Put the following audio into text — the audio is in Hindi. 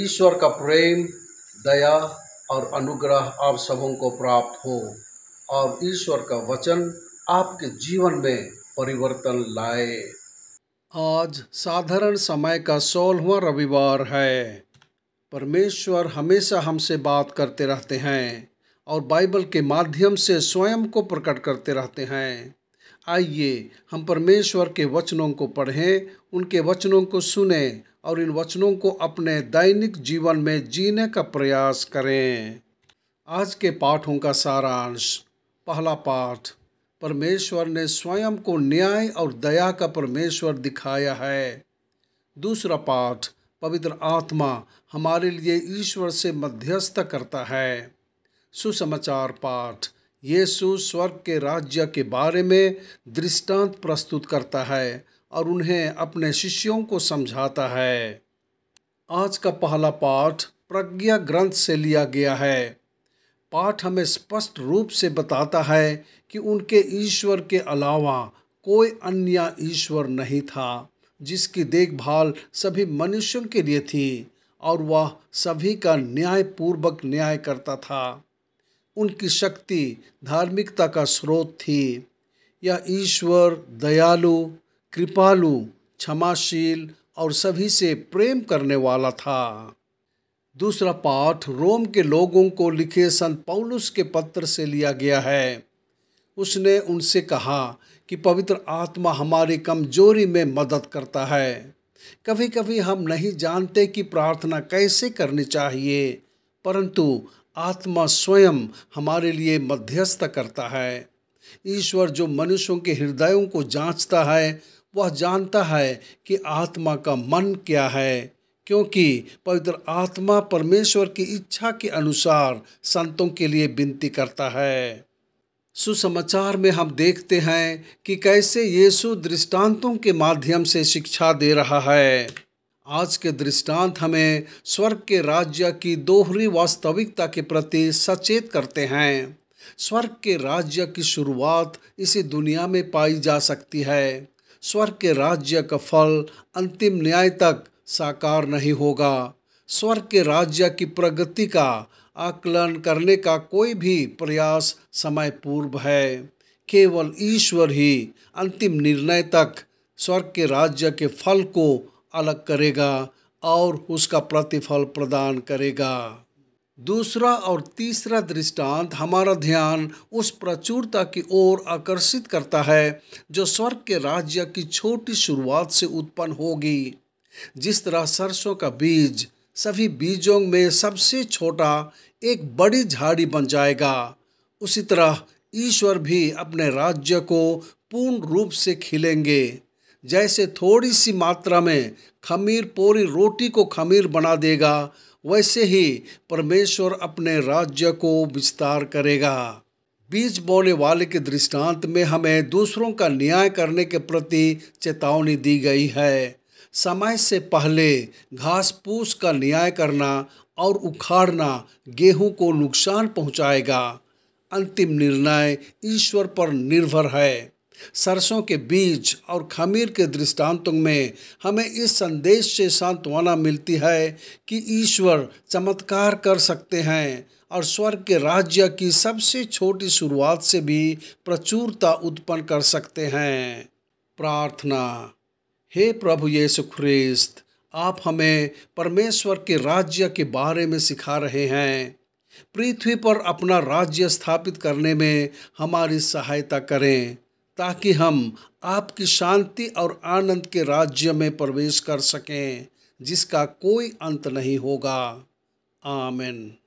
ईश्वर का प्रेम दया और अनुग्रह आप सबों को प्राप्त हो और ईश्वर का वचन आपके जीवन में परिवर्तन लाए आज साधारण समय का सोलहवा रविवार है परमेश्वर हमेशा हमसे बात करते रहते हैं और बाइबल के माध्यम से स्वयं को प्रकट करते रहते हैं आइए हम परमेश्वर के वचनों को पढ़ें उनके वचनों को सुने और इन वचनों को अपने दैनिक जीवन में जीने का प्रयास करें आज के पाठों का सारांश पहला पाठ परमेश्वर ने स्वयं को न्याय और दया का परमेश्वर दिखाया है दूसरा पाठ पवित्र आत्मा हमारे लिए ईश्वर से मध्यस्थ करता है सुसमाचार पाठ यीशु स्वर्ग के राज्य के बारे में दृष्टांत प्रस्तुत करता है और उन्हें अपने शिष्यों को समझाता है आज का पहला पाठ प्रज्ञा ग्रंथ से लिया गया है पाठ हमें स्पष्ट रूप से बताता है कि उनके ईश्वर के अलावा कोई अन्य ईश्वर नहीं था जिसकी देखभाल सभी मनुष्यों के लिए थी और वह सभी का न्यायपूर्वक न्याय करता था उनकी शक्ति धार्मिकता का स्रोत थी यह ईश्वर दयालु कृपालु क्षमाशील और सभी से प्रेम करने वाला था दूसरा पाठ रोम के लोगों को लिखे संत पौलुस के पत्र से लिया गया है उसने उनसे कहा कि पवित्र आत्मा हमारी कमजोरी में मदद करता है कभी कभी हम नहीं जानते कि प्रार्थना कैसे करनी चाहिए परंतु आत्मा स्वयं हमारे लिए मध्यस्थ करता है ईश्वर जो मनुष्यों के हृदयों को जांचता है वह जानता है कि आत्मा का मन क्या है क्योंकि पवित्र आत्मा परमेश्वर की इच्छा के अनुसार संतों के लिए विनती करता है सुसमाचार में हम देखते हैं कि कैसे यीशु दृष्टांतों के माध्यम से शिक्षा दे रहा है आज के दृष्टांत हमें स्वर्ग के राज्य की दोहरी वास्तविकता के प्रति सचेत करते हैं स्वर्ग के राज्य की शुरुआत इसी दुनिया में पाई जा सकती है स्वर्ग के राज्य का फल अंतिम न्याय तक साकार नहीं होगा स्वर्ग के राज्य की प्रगति का आकलन करने का कोई भी प्रयास समय पूर्व है केवल ईश्वर ही अंतिम निर्णय तक स्वर्ग के राज्य के फल को अलग करेगा और उसका प्रतिफल प्रदान करेगा दूसरा और तीसरा दृष्टांत हमारा ध्यान उस प्रचुरता की ओर आकर्षित करता है जो स्वर्ग के राज्य की छोटी शुरुआत से उत्पन्न होगी जिस तरह सरसों का बीज सभी बीजों में सबसे छोटा एक बड़ी झाड़ी बन जाएगा उसी तरह ईश्वर भी अपने राज्य को पूर्ण रूप से खिलेंगे जैसे थोड़ी सी मात्रा में खमीर पूरी रोटी को खमीर बना देगा वैसे ही परमेश्वर अपने राज्य को विस्तार करेगा बीज बोने वाले के दृष्टांत में हमें दूसरों का न्याय करने के प्रति चेतावनी दी गई है समय से पहले घास पूस का न्याय करना और उखाड़ना गेहूं को नुकसान पहुंचाएगा अंतिम निर्णय ईश्वर पर निर्भर है सरसों के बीज और खमीर के दृष्टांतों में हमें इस संदेश से सांत्वना मिलती है कि ईश्वर चमत्कार कर सकते हैं और स्वर्ग के राज्य की सबसे छोटी शुरुआत से भी प्रचुरता उत्पन्न कर सकते हैं प्रार्थना हे प्रभु येसु ख्रिस्त आप हमें परमेश्वर के राज्य के बारे में सिखा रहे हैं पृथ्वी पर अपना राज्य स्थापित करने में हमारी सहायता करें ताकि हम आपकी शांति और आनंद के राज्य में प्रवेश कर सकें जिसका कोई अंत नहीं होगा आमिन